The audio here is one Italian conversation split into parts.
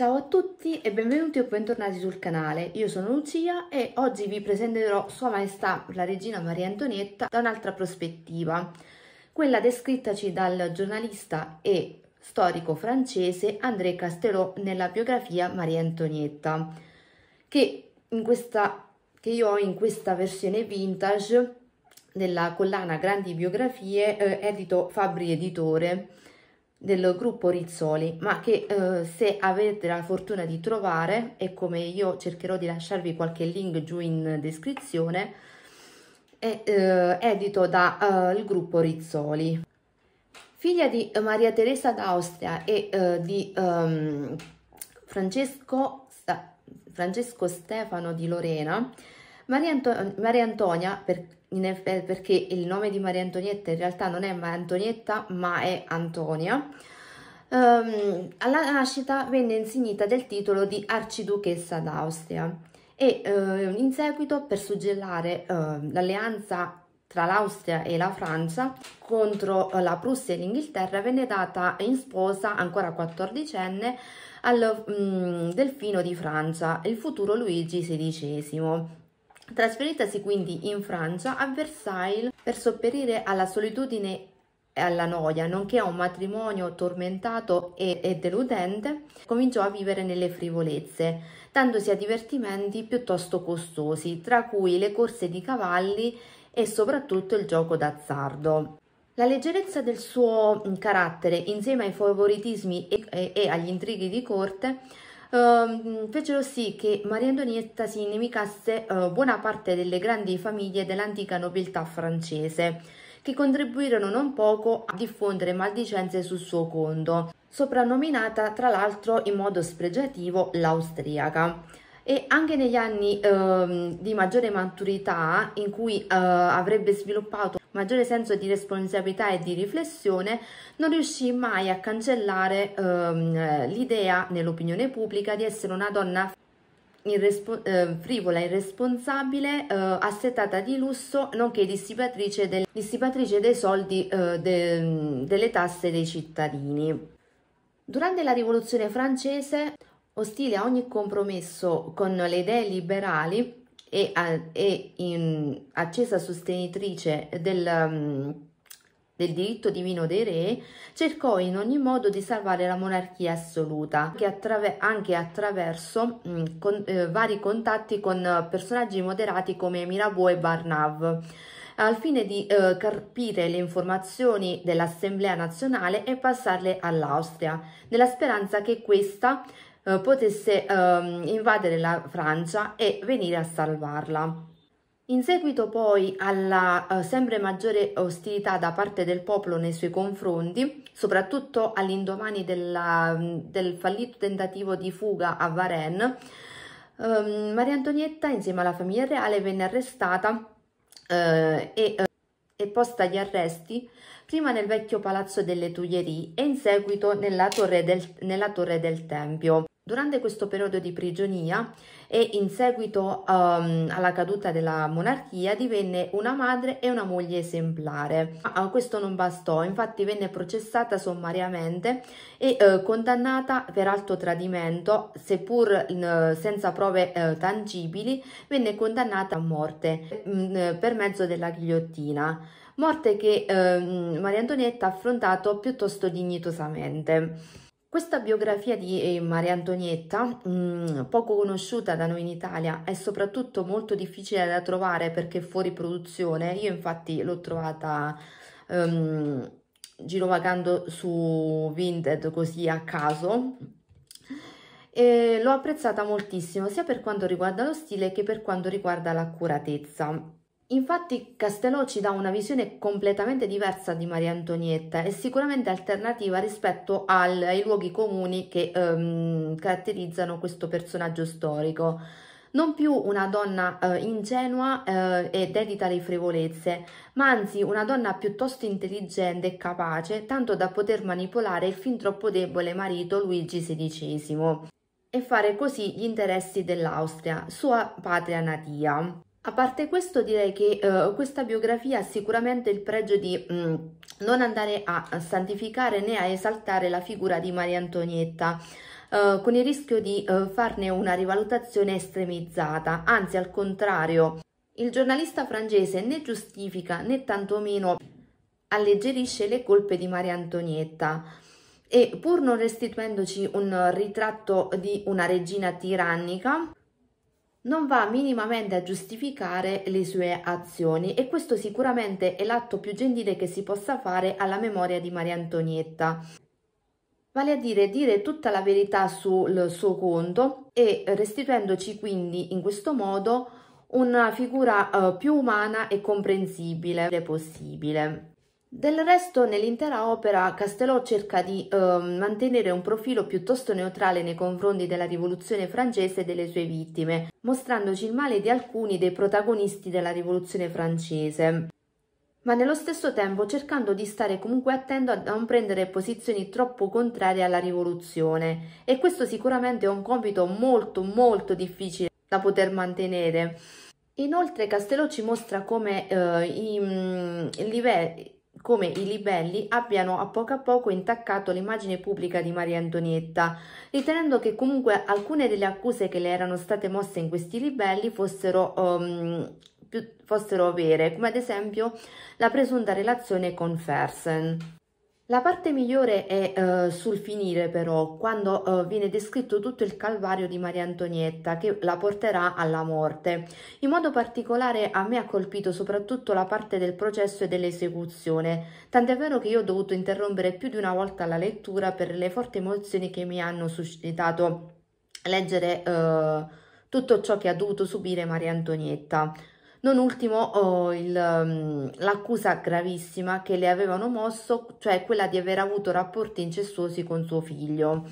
Ciao a tutti e benvenuti o bentornati sul canale, io sono Lucia e oggi vi presenterò Sua Maestà la Regina Maria Antonietta da un'altra prospettiva, quella descrittaci dal giornalista e storico francese André Castelot nella biografia Maria Antonietta, che, questa, che io ho in questa versione vintage della collana Grandi Biografie, eh, edito Fabri Editore, del gruppo Rizzoli, ma che eh, se avete la fortuna di trovare, e come io cercherò di lasciarvi qualche link giù in descrizione, è eh, edito dal eh, gruppo Rizzoli. Figlia di eh, Maria Teresa d'Austria e eh, di ehm, Francesco, Francesco, Stefano di Lorena, Maria, Anto Maria Antonia, per effetti, eh, perché il nome di Maria Antonietta in realtà non è Maria Antonietta ma è Antonia, um, alla nascita venne insignita del titolo di arciduchessa d'Austria e uh, in seguito per suggellare uh, l'alleanza tra l'Austria e la Francia contro la Prussia e l'Inghilterra venne data in sposa, ancora 14enne, al um, Delfino di Francia, il futuro Luigi XVI. Trasferitasi quindi in Francia, a Versailles, per sopperire alla solitudine e alla noia, nonché a un matrimonio tormentato e, e deludente, cominciò a vivere nelle frivolezze, dandosi a divertimenti piuttosto costosi, tra cui le corse di cavalli e soprattutto il gioco d'azzardo. La leggerezza del suo carattere, insieme ai favoritismi e, e, e agli intrighi di corte, ehm, fecero sì che Maria Antonietta si inimicasse eh, buona parte delle grandi famiglie dell'antica nobiltà francese, che contribuirono non poco a diffondere maldicenze sul suo conto, soprannominata tra l'altro in modo spregiativo l'austriaca e anche negli anni eh, di maggiore maturità in cui eh, avrebbe sviluppato maggiore senso di responsabilità e di riflessione, non riuscì mai a cancellare ehm, l'idea nell'opinione pubblica di essere una donna irrespo- eh, frivola, irresponsabile, eh, assetata di lusso, nonché dissipatrice, del, dissipatrice dei soldi eh, de, delle tasse dei cittadini. Durante la rivoluzione francese, ostile a ogni compromesso con le idee liberali, e, e in, accesa sostenitrice del... Mm, del diritto divino dei re, cercò in ogni modo di salvare la monarchia assoluta, anche, attraver anche attraverso mm, con, eh, vari contatti con personaggi moderati come Mirabeau e Barnav. al fine di eh, carpire le informazioni dell'Assemblea nazionale e passarle all'Austria, nella speranza che questa eh, potesse eh, invadere la Francia e venire a salvarla. In seguito poi alla eh, sempre maggiore ostilità da parte del popolo nei suoi confronti, soprattutto all'indomani mm, del fallito tentativo di fuga a Varennes, eh, Maria Antonietta insieme alla famiglia reale venne arrestata eh, e, eh, e posta agli arresti prima nel vecchio palazzo delle Tuileries e in seguito nella torre del, nella torre del Tempio. Durante questo periodo di prigionia e in seguito um, alla caduta della monarchia divenne una madre e una moglie esemplare. Ma ah, ah, questo non bastò, infatti venne processata sommariamente e eh, condannata per alto tradimento, seppur eh, senza prove eh, tangibili, venne condannata a morte mh, mm, per mezzo della ghigliottina morte che eh, Maria Antonietta ha affrontato piuttosto dignitosamente. Questa biografia di eh, Maria Antonietta, mm, poco conosciuta da noi in Italia, è soprattutto molto difficile da trovare perché fuori produzione. Io infatti l'ho trovata um, girovagando su Vinted così a caso. E l'ho apprezzata moltissimo sia per quanto riguarda lo stile che per quanto riguarda l'accuratezza. Infatti Castelò ci dà una visione completamente diversa di Maria Antonietta e sicuramente alternativa rispetto al, ai luoghi comuni che ehm, caratterizzano questo personaggio storico. Non più una donna eh, ingenua eh, e dedita alle frivolezze, ma anzi una donna piuttosto intelligente e capace, tanto da poter manipolare il fin troppo debole marito Luigi XVI e fare così gli interessi dell'Austria, sua patria natia. A parte questo direi che uh, questa biografia ha sicuramente il pregio di mh, mm, non andare a santificare né a esaltare la figura di Maria Antonietta, uh, con il rischio di uh, farne una rivalutazione estremizzata, anzi al contrario, il giornalista francese né giustifica né tantomeno alleggerisce le colpe di Maria Antonietta e pur non restituendoci un ritratto di una regina tirannica, non va minimamente a giustificare le sue azioni e questo sicuramente è l'atto più gentile che si possa fare alla memoria di Maria Antonietta. Vale a dire dire tutta la verità sul suo conto e restituendoci quindi in questo modo una figura uh, più umana e comprensibile possibile. Del resto nell'intera opera Castelò cerca di eh, mantenere un profilo piuttosto neutrale nei confronti della rivoluzione francese e delle sue vittime, mostrandoci il male di alcuni dei protagonisti della rivoluzione francese, ma nello stesso tempo cercando di stare comunque attento a non prendere posizioni troppo contrarie alla rivoluzione e questo sicuramente è un compito molto molto difficile da poter mantenere. Inoltre Castello ci mostra come eh, i, mm, i livelli come i libelli abbiano a poco a poco intaccato l'immagine pubblica di Maria Antonietta, ritenendo che comunque alcune delle accuse che le erano state mosse in questi libelli fossero, um, fossero vere, come ad esempio la presunta relazione con Fersen. La parte migliore è eh, sul finire però, quando eh, viene descritto tutto il calvario di Maria Antonietta che la porterà alla morte. In modo particolare a me ha colpito soprattutto la parte del processo e dell'esecuzione, tant'è vero che io ho dovuto interrompere più di una volta la lettura per le forti emozioni che mi hanno suscitato leggere eh, tutto ciò che ha dovuto subire Maria Antonietta. Non ultimo oh, il, mm, l'accusa gravissima che le avevano mosso, cioè quella di aver avuto rapporti incestuosi con suo figlio.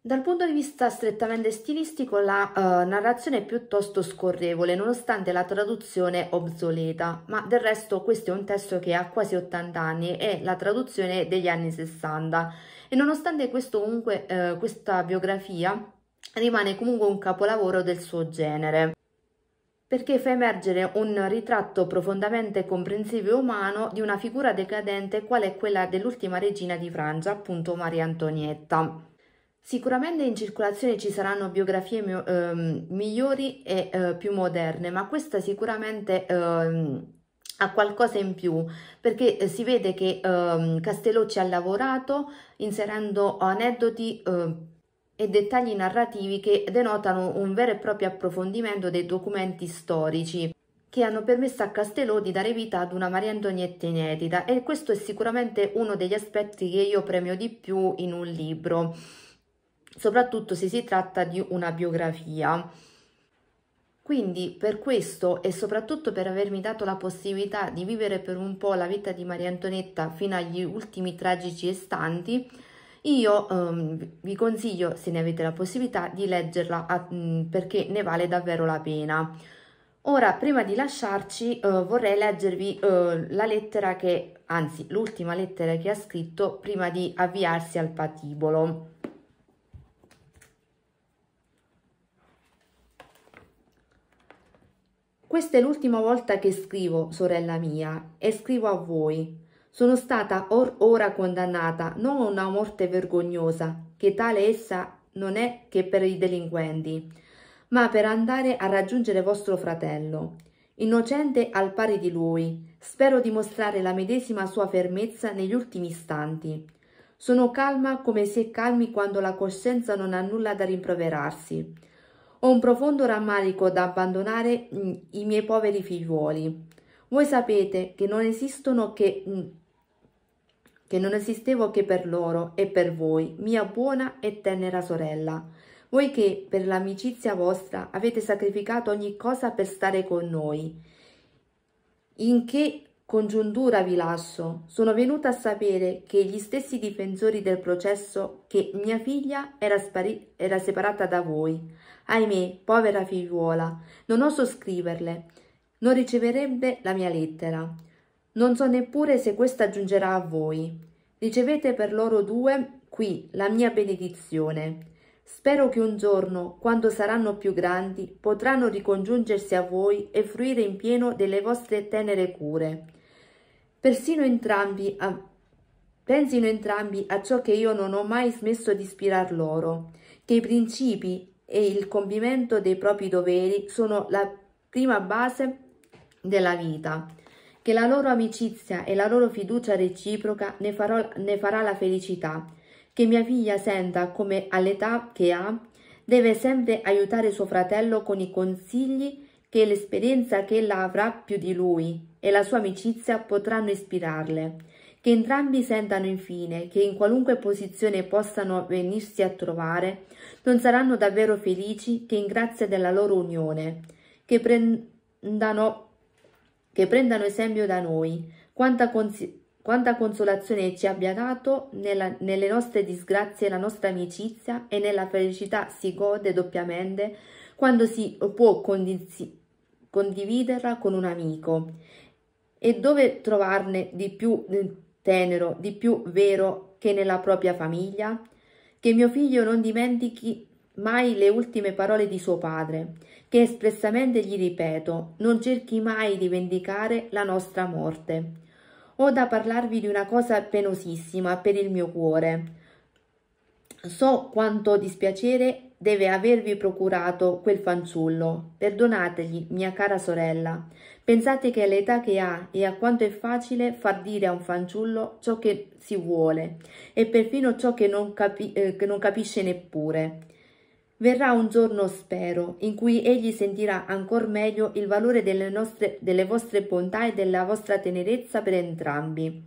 Dal punto di vista strettamente stilistico la uh, narrazione è piuttosto scorrevole nonostante la traduzione obsoleta, ma del resto questo è un testo che ha quasi 80 anni e la traduzione degli anni 60 e nonostante questo comunque uh, questa biografia rimane comunque un capolavoro del suo genere perché fa emergere un ritratto profondamente comprensivo e umano di una figura decadente qual è quella dell'ultima regina di Francia, appunto Maria Antonietta. Sicuramente in circolazione ci saranno biografie eh, migliori e eh, più moderne, ma questa sicuramente eh, ha qualcosa in più, perché eh, si vede che ehm, Castello ci ha lavorato inserendo aneddoti ehm, e dettagli narrativi che denotano un vero e proprio approfondimento dei documenti storici che hanno permesso a Castellò di dare vita ad una Maria Antonietta inedita e questo è sicuramente uno degli aspetti che io premio di più in un libro, soprattutto se si tratta di una biografia. Quindi per questo e soprattutto per avermi dato la possibilità di vivere per un po' la vita di Maria Antonietta fino agli ultimi tragici istanti, io um, vi consiglio, se ne avete la possibilità, di leggerla a, mh, perché ne vale davvero la pena. Ora, prima di lasciarci, uh, vorrei leggervi uh, la lettera che, anzi, l'ultima lettera che ha scritto prima di avviarsi al patibolo. Questa è l'ultima volta che scrivo, sorella mia, e scrivo a voi sono stata or ora condannata non a una morte vergognosa, che tale essa non è che per i delinquenti, ma per andare a raggiungere vostro fratello, innocente al pari di lui. Spero di mostrare la medesima sua fermezza negli ultimi istanti. Sono calma come si è calmi quando la coscienza non ha nulla da rimproverarsi. Ho un profondo rammarico da abbandonare mm, i miei poveri figliuoli. Voi sapete che non esistono che mm, che non esistevo che per loro e per voi, mia buona e tenera sorella. Voi che per l'amicizia vostra avete sacrificato ogni cosa per stare con noi. In che congiuntura vi lascio? Sono venuta a sapere che gli stessi difensori del processo che mia figlia era, era separata da voi. Ahimè, povera figliuola, non oso scriverle, non riceverebbe la mia lettera. Non so neppure se questa giungerà a voi. Ricevete per loro due qui la mia benedizione. Spero che un giorno, quando saranno più grandi, potranno ricongiungersi a voi e fruire in pieno delle vostre tenere cure. Persino entrambi a... Pensino entrambi a ciò che io non ho mai smesso di ispirar loro, che i principi e il compimento dei propri doveri sono la prima base della vita che la loro amicizia e la loro fiducia reciproca ne, farò, ne farà la felicità, che mia figlia senta come all'età che ha deve sempre aiutare suo fratello con i consigli che l'esperienza che ella avrà più di lui e la sua amicizia potranno ispirarle, che entrambi sentano infine che in qualunque posizione possano venirsi a trovare, non saranno davvero felici che in grazia della loro unione, che prendano che prendano esempio da noi, quanta, cons quanta consolazione ci abbia dato nella, nelle nostre disgrazie la nostra amicizia e nella felicità si gode doppiamente quando si può condividerla con un amico. E dove trovarne di più eh, tenero, di più vero che nella propria famiglia? Che mio figlio non dimentichi mai le ultime parole di suo padre, che espressamente gli ripeto, non cerchi mai di vendicare la nostra morte. Ho da parlarvi di una cosa penosissima per il mio cuore. So quanto dispiacere deve avervi procurato quel fanciullo. Perdonategli, mia cara sorella. Pensate che all'età che ha e a quanto è facile far dire a un fanciullo ciò che si vuole e perfino ciò che non, capi eh, che non capisce neppure. Verrà un giorno, spero, in cui egli sentirà ancor meglio il valore delle, nostre, delle vostre bontà e della vostra tenerezza per entrambi.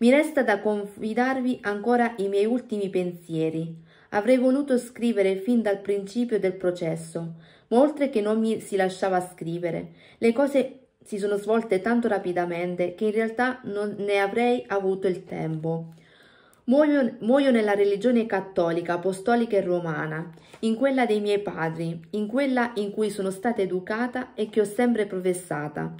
Mi resta da confidarvi ancora i miei ultimi pensieri. Avrei voluto scrivere fin dal principio del processo, ma oltre che non mi si lasciava scrivere, le cose si sono svolte tanto rapidamente che in realtà non ne avrei avuto il tempo. Muoio, muoio, nella religione cattolica, apostolica e romana, in quella dei miei padri, in quella in cui sono stata educata e che ho sempre professata.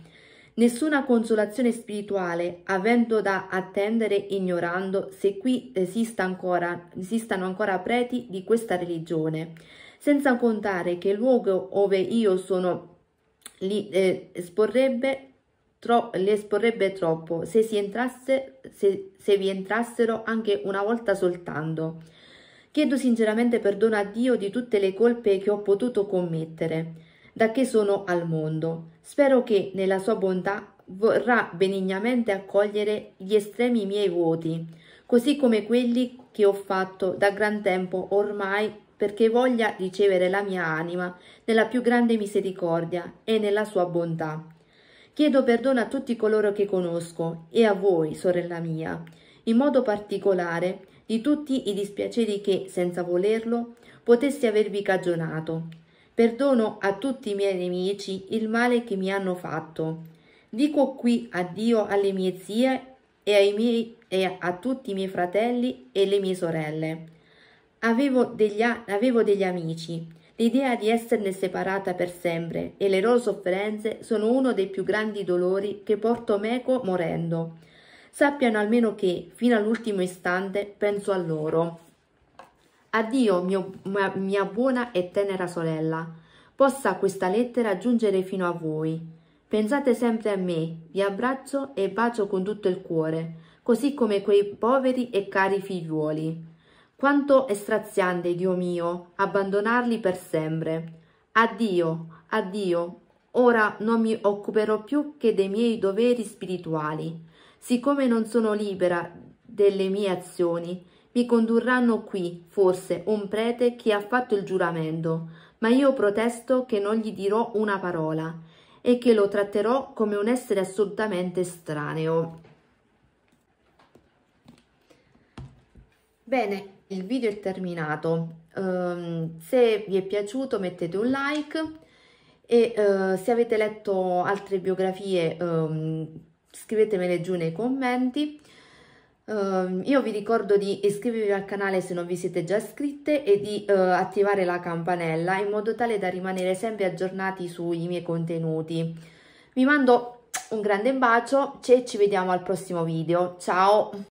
Nessuna consolazione spirituale avendo da attendere ignorando se qui esista ancora, esistano ancora preti di questa religione, senza contare che il luogo dove io sono lì eh, esporrebbe tro le esporrebbe troppo se, si entrasse, se, se vi entrassero anche una volta soltanto. Chiedo sinceramente perdono a Dio di tutte le colpe che ho potuto commettere, da che sono al mondo. Spero che, nella sua bontà, vorrà benignamente accogliere gli estremi miei voti, così come quelli che ho fatto da gran tempo ormai perché voglia ricevere la mia anima nella più grande misericordia e nella sua bontà. Chiedo perdono a tutti coloro che conosco e a voi, sorella mia, in modo particolare di tutti i dispiaceri che, senza volerlo, potessi avervi cagionato. Perdono a tutti i miei nemici il male che mi hanno fatto. Dico qui addio alle mie zie e, miei, e a tutti i miei fratelli e le mie sorelle. Avevo degli, avevo degli amici L'idea di esserne separata per sempre e le loro sofferenze sono uno dei più grandi dolori che porto meco morendo. Sappiano almeno che, fino all'ultimo istante, penso a loro. Addio, mio, mia buona e tenera sorella. Possa questa lettera giungere fino a voi. Pensate sempre a me, vi abbraccio e bacio con tutto il cuore, così come quei poveri e cari figliuoli. Quanto è straziante, Dio mio, abbandonarli per sempre. Addio, addio, ora non mi occuperò più che dei miei doveri spirituali. Siccome non sono libera delle mie azioni, mi condurranno qui, forse, un prete che ha fatto il giuramento, ma io protesto che non gli dirò una parola e che lo tratterò come un essere assolutamente estraneo. Bene, il video è terminato, um, se vi è piaciuto mettete un like e uh, se avete letto altre biografie um, scrivetemele giù nei commenti. Uh, io vi ricordo di iscrivervi al canale se non vi siete già iscritte e di uh, attivare la campanella in modo tale da rimanere sempre aggiornati sui miei contenuti. Vi mando un grande bacio e ci vediamo al prossimo video. Ciao!